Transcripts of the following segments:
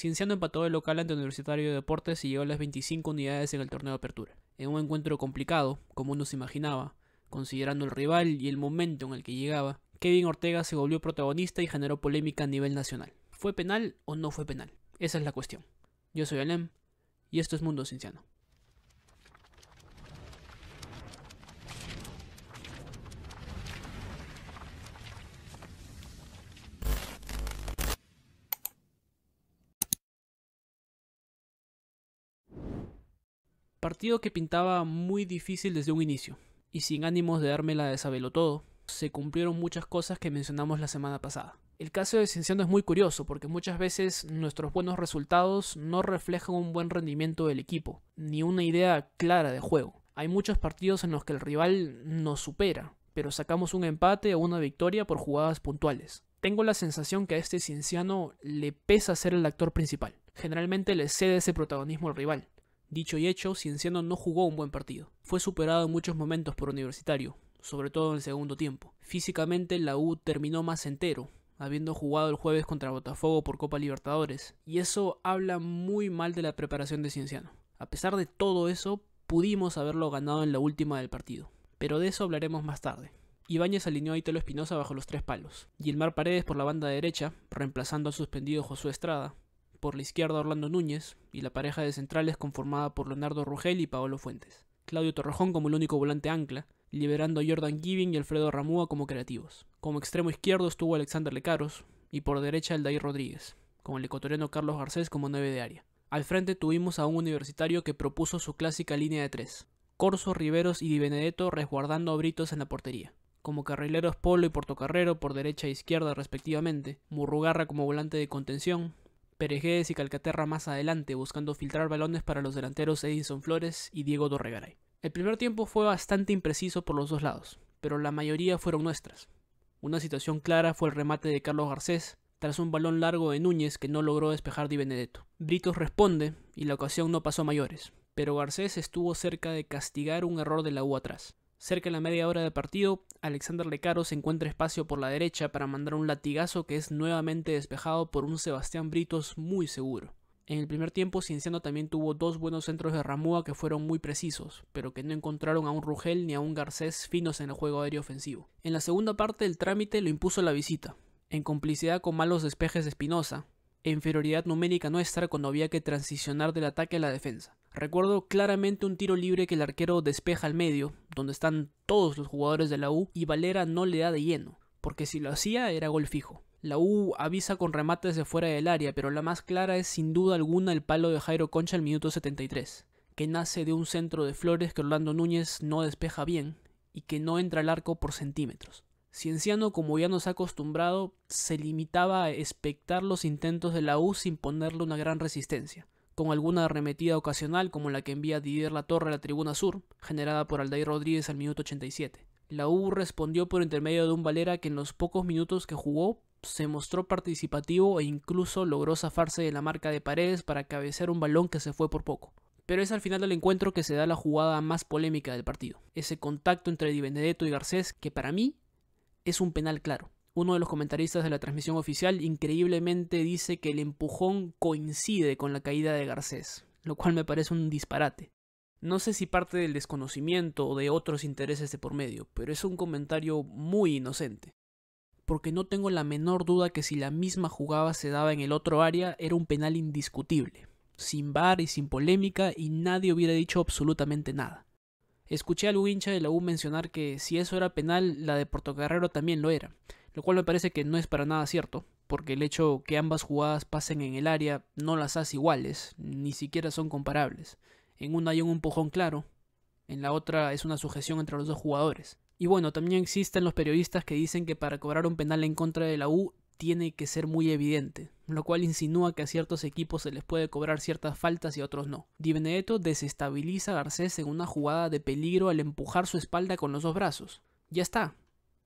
Cienciano empató el local ante Universitario de Deportes y llegó a las 25 unidades en el torneo de apertura. En un encuentro complicado, como uno se imaginaba, considerando el rival y el momento en el que llegaba, Kevin Ortega se volvió protagonista y generó polémica a nivel nacional. ¿Fue penal o no fue penal? Esa es la cuestión. Yo soy Alem y esto es Mundo Cienciano. Partido que pintaba muy difícil desde un inicio, y sin ánimos de darme la de todo, se cumplieron muchas cosas que mencionamos la semana pasada. El caso de Cienciano es muy curioso porque muchas veces nuestros buenos resultados no reflejan un buen rendimiento del equipo, ni una idea clara de juego. Hay muchos partidos en los que el rival nos supera, pero sacamos un empate o una victoria por jugadas puntuales. Tengo la sensación que a este Cienciano le pesa ser el actor principal. Generalmente le cede ese protagonismo al rival. Dicho y hecho, Cienciano no jugó un buen partido. Fue superado en muchos momentos por Universitario, sobre todo en el segundo tiempo. Físicamente, la U terminó más entero, habiendo jugado el jueves contra Botafogo por Copa Libertadores, y eso habla muy mal de la preparación de Cienciano. A pesar de todo eso, pudimos haberlo ganado en la última del partido, pero de eso hablaremos más tarde. Ibáñez alineó a Italo Espinosa bajo los tres palos, Gilmar Paredes por la banda derecha, reemplazando al suspendido Josué Estrada, por la izquierda Orlando Núñez y la pareja de centrales conformada por Leonardo Rugel y Paolo Fuentes. Claudio Torrejón como el único volante ancla, liberando a Jordan Giving y Alfredo Ramúa como creativos. Como extremo izquierdo estuvo Alexander Lecaros y por derecha el Dair Rodríguez, con el ecuatoriano Carlos Garcés como 9 de área. Al frente tuvimos a un universitario que propuso su clásica línea de tres. Corso, Riveros y Di Benedetto resguardando a Britos en la portería como carrileros Polo y Portocarrero por derecha e izquierda respectivamente, Murrugarra como volante de contención, Perejés y Calcaterra más adelante, buscando filtrar balones para los delanteros Edison Flores y Diego Dorregaray. El primer tiempo fue bastante impreciso por los dos lados, pero la mayoría fueron nuestras. Una situación clara fue el remate de Carlos Garcés, tras un balón largo de Núñez que no logró despejar Di Benedetto. Britos responde y la ocasión no pasó mayores, pero Garcés estuvo cerca de castigar un error de la U atrás. Cerca de la media hora de partido, Alexander Lecaro se encuentra espacio por la derecha para mandar un latigazo que es nuevamente despejado por un Sebastián Britos muy seguro. En el primer tiempo, Cienciano también tuvo dos buenos centros de Ramúa que fueron muy precisos, pero que no encontraron a un Rugel ni a un Garcés finos en el juego aéreo ofensivo. En la segunda parte, el trámite lo impuso la visita, en complicidad con malos despejes de Espinosa, e inferioridad numérica nuestra cuando había que transicionar del ataque a la defensa. Recuerdo claramente un tiro libre que el arquero despeja al medio, donde están todos los jugadores de la U, y Valera no le da de lleno, porque si lo hacía era gol fijo. La U avisa con remates de fuera del área, pero la más clara es sin duda alguna el palo de Jairo Concha al minuto 73, que nace de un centro de flores que Orlando Núñez no despeja bien y que no entra al arco por centímetros. Cienciano, como ya nos ha acostumbrado, se limitaba a espectar los intentos de la U sin ponerle una gran resistencia con alguna arremetida ocasional como la que envía Didier Latorre a la tribuna sur, generada por Alday Rodríguez al minuto 87. La U respondió por intermedio de un Valera que en los pocos minutos que jugó se mostró participativo e incluso logró zafarse de la marca de paredes para cabecear un balón que se fue por poco. Pero es al final del encuentro que se da la jugada más polémica del partido, ese contacto entre Di Benedetto y Garcés que para mí es un penal claro. Uno de los comentaristas de la transmisión oficial increíblemente dice que el empujón coincide con la caída de Garcés, lo cual me parece un disparate. No sé si parte del desconocimiento o de otros intereses de por medio, pero es un comentario muy inocente. Porque no tengo la menor duda que si la misma jugada se daba en el otro área era un penal indiscutible, sin bar y sin polémica y nadie hubiera dicho absolutamente nada. Escuché a algún hincha de la U mencionar que si eso era penal, la de Portocarrero también lo era, lo cual me parece que no es para nada cierto, porque el hecho que ambas jugadas pasen en el área no las hace iguales, ni siquiera son comparables. En una hay un empujón claro, en la otra es una sujeción entre los dos jugadores. Y bueno, también existen los periodistas que dicen que para cobrar un penal en contra de la U tiene que ser muy evidente, lo cual insinúa que a ciertos equipos se les puede cobrar ciertas faltas y a otros no. Di Benedetto desestabiliza a Garcés en una jugada de peligro al empujar su espalda con los dos brazos. Ya está,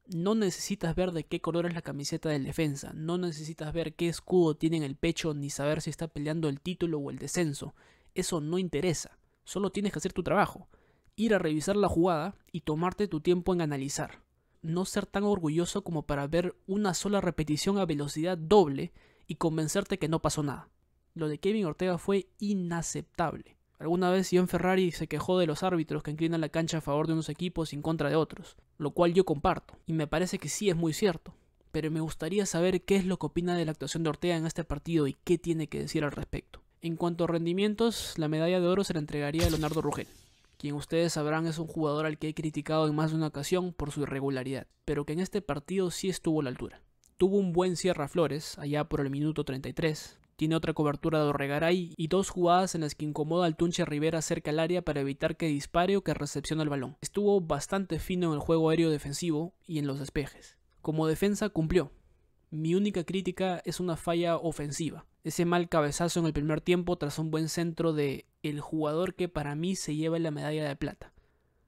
no necesitas ver de qué color es la camiseta del defensa, no necesitas ver qué escudo tiene en el pecho ni saber si está peleando el título o el descenso. Eso no interesa, solo tienes que hacer tu trabajo, ir a revisar la jugada y tomarte tu tiempo en analizar. No ser tan orgulloso como para ver una sola repetición a velocidad doble y convencerte que no pasó nada. Lo de Kevin Ortega fue inaceptable. Alguna vez John Ferrari se quejó de los árbitros que inclinan la cancha a favor de unos equipos y en contra de otros, lo cual yo comparto, y me parece que sí es muy cierto, pero me gustaría saber qué es lo que opina de la actuación de Ortega en este partido y qué tiene que decir al respecto. En cuanto a rendimientos, la medalla de oro se la entregaría a Leonardo Rugel, quien ustedes sabrán es un jugador al que he criticado en más de una ocasión por su irregularidad, pero que en este partido sí estuvo a la altura. Tuvo un buen cierre a Flores, allá por el minuto 33, tiene otra cobertura de Orregaray y dos jugadas en las que incomoda al Tunche Rivera cerca al área para evitar que dispare o que recepcione el balón. Estuvo bastante fino en el juego aéreo defensivo y en los despejes. Como defensa cumplió. Mi única crítica es una falla ofensiva. Ese mal cabezazo en el primer tiempo tras un buen centro de el jugador que para mí se lleva la medalla de plata,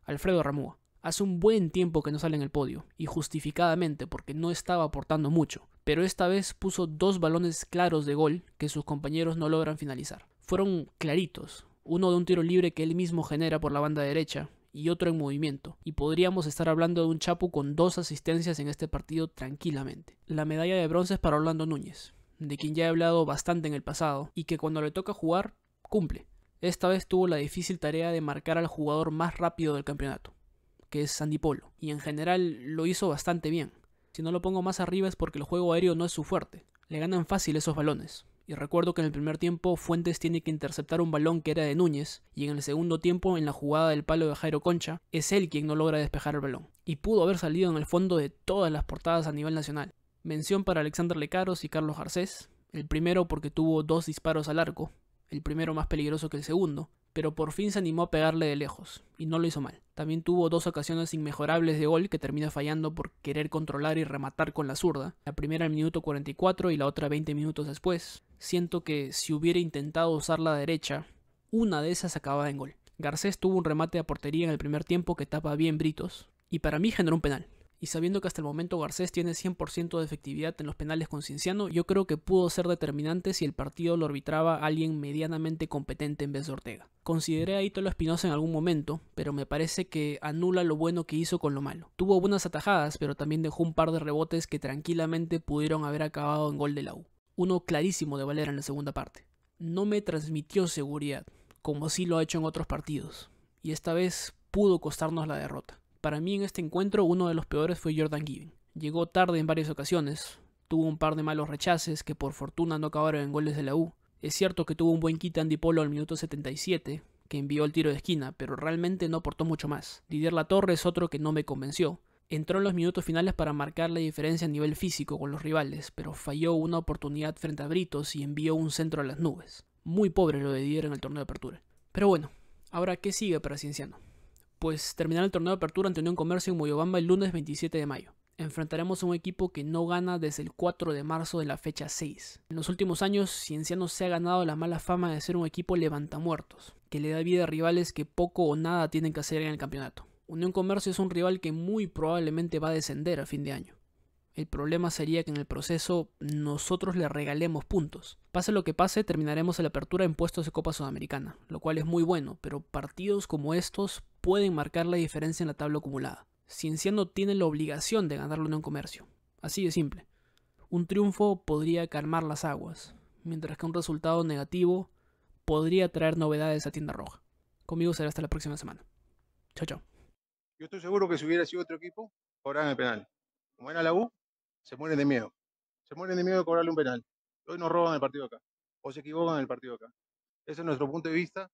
Alfredo Ramúa. Hace un buen tiempo que no sale en el podio, y justificadamente porque no estaba aportando mucho pero esta vez puso dos balones claros de gol que sus compañeros no logran finalizar. Fueron claritos, uno de un tiro libre que él mismo genera por la banda derecha y otro en movimiento, y podríamos estar hablando de un Chapu con dos asistencias en este partido tranquilamente. La medalla de bronce es para Orlando Núñez, de quien ya he hablado bastante en el pasado, y que cuando le toca jugar, cumple. Esta vez tuvo la difícil tarea de marcar al jugador más rápido del campeonato, que es Sandy Polo, y en general lo hizo bastante bien. Si no lo pongo más arriba es porque el juego aéreo no es su fuerte. Le ganan fácil esos balones. Y recuerdo que en el primer tiempo Fuentes tiene que interceptar un balón que era de Núñez, y en el segundo tiempo, en la jugada del palo de Jairo Concha, es él quien no logra despejar el balón, y pudo haber salido en el fondo de todas las portadas a nivel nacional. Mención para Alexander Lecaros y Carlos Garcés, el primero porque tuvo dos disparos al arco, el primero más peligroso que el segundo, pero por fin se animó a pegarle de lejos, y no lo hizo mal. También tuvo dos ocasiones inmejorables de gol que termina fallando por querer controlar y rematar con la zurda, la primera al minuto 44 y la otra 20 minutos después. Siento que si hubiera intentado usar la derecha, una de esas acababa en gol. Garcés tuvo un remate a portería en el primer tiempo que tapa bien Britos, y para mí generó un penal y sabiendo que hasta el momento Garcés tiene 100% de efectividad en los penales con Cinciano, yo creo que pudo ser determinante si el partido lo arbitraba alguien medianamente competente en vez de Ortega. Consideré a Ítalo Espinosa en algún momento, pero me parece que anula lo bueno que hizo con lo malo. Tuvo buenas atajadas, pero también dejó un par de rebotes que tranquilamente pudieron haber acabado en gol de la U. Uno clarísimo de Valera en la segunda parte. No me transmitió seguridad, como sí lo ha hecho en otros partidos, y esta vez pudo costarnos la derrota. Para mí en este encuentro uno de los peores fue Jordan Giving. Llegó tarde en varias ocasiones, tuvo un par de malos rechaces que por fortuna no acabaron en goles de la U. Es cierto que tuvo un buen kit Andy Polo al minuto 77, que envió el tiro de esquina, pero realmente no aportó mucho más. Didier Latorre es otro que no me convenció. Entró en los minutos finales para marcar la diferencia a nivel físico con los rivales, pero falló una oportunidad frente a Britos y envió un centro a las nubes. Muy pobre lo de Didier en el torneo de apertura. Pero bueno, ahora qué sigue para Cienciano pues terminará el torneo de apertura ante Unión Comercio en Moyobamba el lunes 27 de mayo. Enfrentaremos a un equipo que no gana desde el 4 de marzo de la fecha 6. En los últimos años, Cienciano se ha ganado la mala fama de ser un equipo levantamuertos, que le da vida a rivales que poco o nada tienen que hacer en el campeonato. Unión Comercio es un rival que muy probablemente va a descender a fin de año. El problema sería que en el proceso nosotros le regalemos puntos. Pase lo que pase, terminaremos la apertura en puestos de Copa Sudamericana, lo cual es muy bueno, pero partidos como estos pueden marcar la diferencia en la tabla acumulada. Cienciano tiene la obligación de ganarlo en un comercio. Así de simple. Un triunfo podría calmar las aguas, mientras que un resultado negativo podría traer novedades a Tienda Roja. Conmigo será hasta la próxima semana. Chao, chao. Yo estoy seguro que si hubiera sido otro equipo, en el penal. Como era la U, se mueren de miedo. Se mueren de miedo de cobrarle un penal. Hoy nos roban el partido acá. O se equivocan en el partido acá. Ese es nuestro punto de vista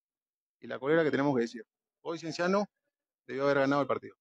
y la colera que tenemos que decir. Hoy Cienciano debió haber ganado el partido.